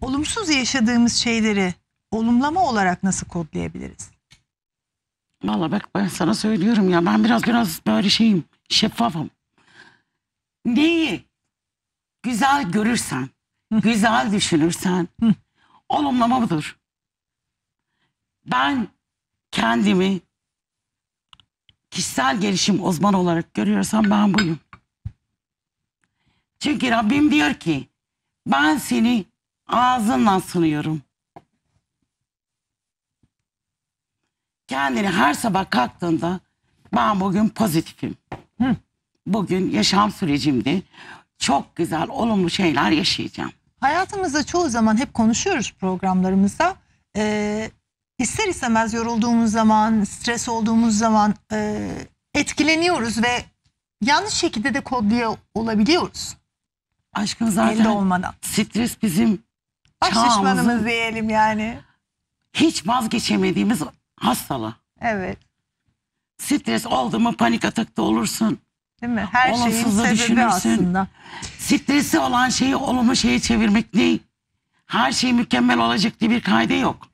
olumsuz yaşadığımız şeyleri olumlama olarak nasıl kodlayabiliriz? Valla bak ben sana söylüyorum ya ben biraz biraz böyle şeyim şeffafım. Neyi güzel görürsen, güzel düşünürsen olumlama budur. Ben kendimi kişisel gelişim uzmanı olarak görüyorsam ben buyum. Çünkü Rabbim diyor ki ben seni ağzından sunuyorum. Kendini her sabah kalktığında ben bugün pozitifim. Hı. Bugün yaşam sürecimde çok güzel, olumlu şeyler yaşayacağım. Hayatımızda çoğu zaman hep konuşuyoruz programlarımızda. Ee, ister istemez yorulduğumuz zaman, stres olduğumuz zaman e, etkileniyoruz ve yanlış şekilde de kodluya olabiliyoruz. Aşkım zaten olmadan. stres bizim Baş çağımızın diyelim yani. hiç vazgeçemediğimiz hastalığı. Evet. Stres oldu mu panik atakta olursun. Değil mi? Her şeyin sebebi düşünürsün. aslında. Stresi olan şeyi olumlu şeye çevirmek ne? Her şey mükemmel olacak diye bir kaide yok.